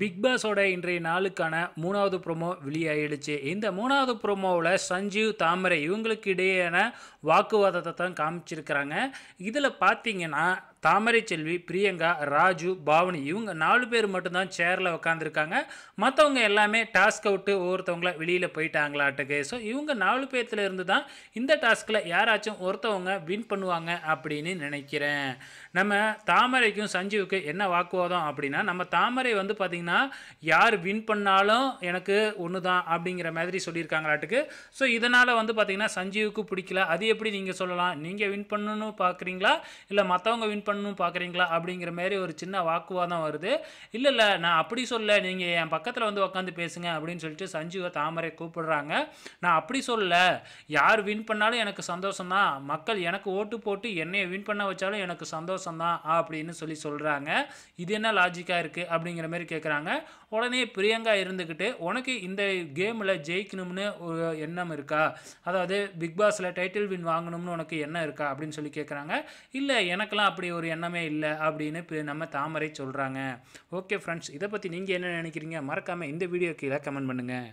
big பாஸோட இன்றைய நாளுக்கான மூணாவது ப்ரோமோ வெளியாயிடுச்சு இந்த மூணாவது ப்ரோமோவில் சஞ்சீவ் தாமரை இவங்களுக்கு இடையேயான வாக்குவாதத்தை தான் காமிச்சிருக்கிறாங்க இதில் பார்த்தீங்கன்னா தாமரை செல்வி பிரியங்கா ராஜு பாவனி இவங்க நாலு பேர் மட்டும்தான் சேரில் உட்காந்துருக்காங்க மற்றவங்க எல்லாமே டாஸ்க் அவுட்டு ஒவ்வொருத்தவங்கள வெளியில் போயிட்டாங்களாட்டுக்கு ஸோ இவங்க நாலு பேர்த்தில் இருந்து தான் இந்த டாஸ்கில் யாராச்சும் ஒருத்தவங்க வின் பண்ணுவாங்க அப்படின்னு நினைக்கிறேன் நம்ம தாமரைக்கும் சஞ்சீவுக்கு என்ன வாக்குவாதம் அப்படின்னா நம்ம தாமரை வந்து பார்த்திங்கன்னா யார் வின் பண்ணாலும் எனக்கு ஒன்று தான் அப்படிங்கிற மாதிரி சொல்லியிருக்காங்களாட்டுக்கு ஸோ இதனால் வந்து பார்த்திங்கன்னா சஞ்சீவுக்கு பிடிக்கல அது எப்படி நீங்கள் சொல்லலாம் நீங்கள் வின் பண்ணணும்னு பார்க்குறீங்களா இல்லை மற்றவங்க வின் பண்ணும் பார்க்குறீங்களா அப்படிங்கிற மாதிரி ஒரு சின்ன வாக்குவாதம் வருது இல்லை இல்லை நான் அப்படி சொல்ல நீங்கள் என் பக்கத்தில் வந்து உட்காந்து பேசுங்க அப்படின்னு சொல்லிட்டு சஞ்சீவை தாமரை கூப்பிடுறாங்க நான் அப்படி சொல்ல யார் வின் பண்ணாலும் எனக்கு சந்தோஷம் தான் மக்கள் எனக்கு ஓட்டு போட்டு என்னையை வின் பண்ண வச்சாலும் எனக்கு சந்தோஷம் தான் அப்படின்னு சொல்லி சொல்கிறாங்க இது என்ன லாஜிக்காக இருக்குது அப்படிங்கிற மாதிரி கேட்குறாங்க உடனே பிரியங்கா இருந்துக்கிட்டு உனக்கு இந்த கேமில் ஜெயிக்கணும்னு ஒரு எண்ணம் இருக்கா அதாவது பிக் பாஸில் டைட்டில் வின் வாங்கணும்னு உனக்கு என்ன இருக்கா அப்படின்னு சொல்லி கேட்குறாங்க இல்லை எனக்கெல்லாம் அப்படி ஒரு எண்ணமே இல்லை அப்படின்னு நம்ம தாமரை சொல்கிறாங்க ஓகே ஃப்ரெண்ட்ஸ் இதை பற்றி நீங்கள் என்ன நினைக்கிறீங்க மறக்காமல் இந்த வீடியோ கீழே கமெண்ட் பண்ணுங்கள்